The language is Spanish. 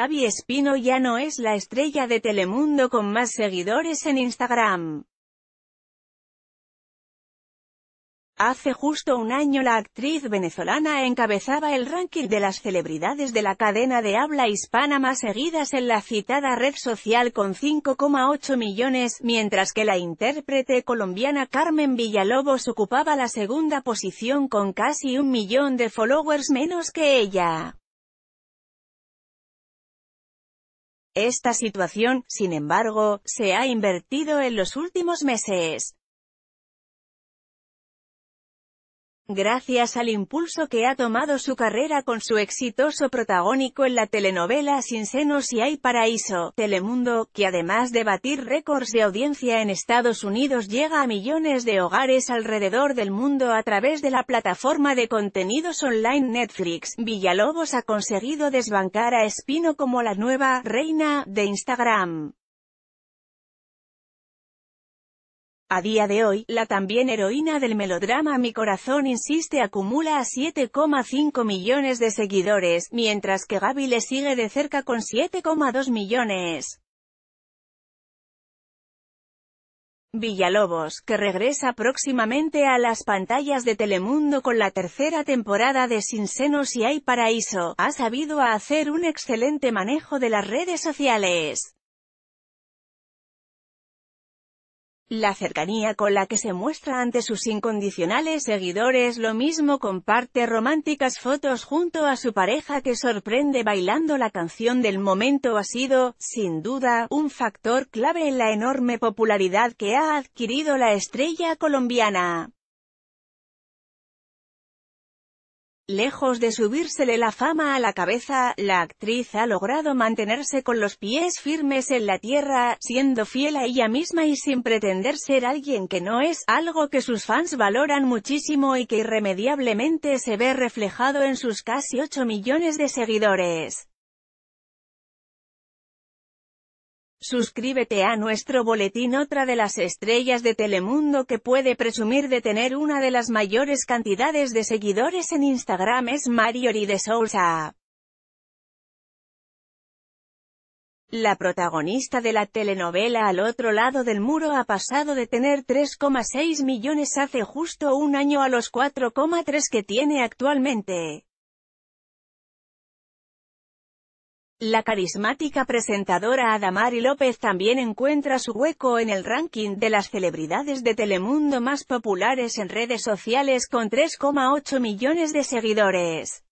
Gaby Espino ya no es la estrella de Telemundo con más seguidores en Instagram. Hace justo un año la actriz venezolana encabezaba el ranking de las celebridades de la cadena de habla hispana más seguidas en la citada red social con 5,8 millones, mientras que la intérprete colombiana Carmen Villalobos ocupaba la segunda posición con casi un millón de followers menos que ella. Esta situación, sin embargo, se ha invertido en los últimos meses. Gracias al impulso que ha tomado su carrera con su exitoso protagónico en la telenovela Sin senos y hay paraíso, Telemundo, que además de batir récords de audiencia en Estados Unidos llega a millones de hogares alrededor del mundo a través de la plataforma de contenidos online Netflix, Villalobos ha conseguido desbancar a Espino como la nueva «reina» de Instagram. A día de hoy, la también heroína del melodrama Mi Corazón Insiste acumula a 7,5 millones de seguidores, mientras que Gaby le sigue de cerca con 7,2 millones. Villalobos, que regresa próximamente a las pantallas de Telemundo con la tercera temporada de Sin Senos y Hay Paraíso, ha sabido hacer un excelente manejo de las redes sociales. La cercanía con la que se muestra ante sus incondicionales seguidores lo mismo comparte románticas fotos junto a su pareja que sorprende bailando la canción del momento ha sido, sin duda, un factor clave en la enorme popularidad que ha adquirido la estrella colombiana. Lejos de subírsele la fama a la cabeza, la actriz ha logrado mantenerse con los pies firmes en la tierra, siendo fiel a ella misma y sin pretender ser alguien que no es, algo que sus fans valoran muchísimo y que irremediablemente se ve reflejado en sus casi 8 millones de seguidores. Suscríbete a nuestro boletín otra de las estrellas de Telemundo que puede presumir de tener una de las mayores cantidades de seguidores en Instagram es Mariori de Sousa. La protagonista de la telenovela Al otro lado del muro ha pasado de tener 3,6 millones hace justo un año a los 4,3 que tiene actualmente. La carismática presentadora Adamari López también encuentra su hueco en el ranking de las celebridades de Telemundo más populares en redes sociales con 3,8 millones de seguidores.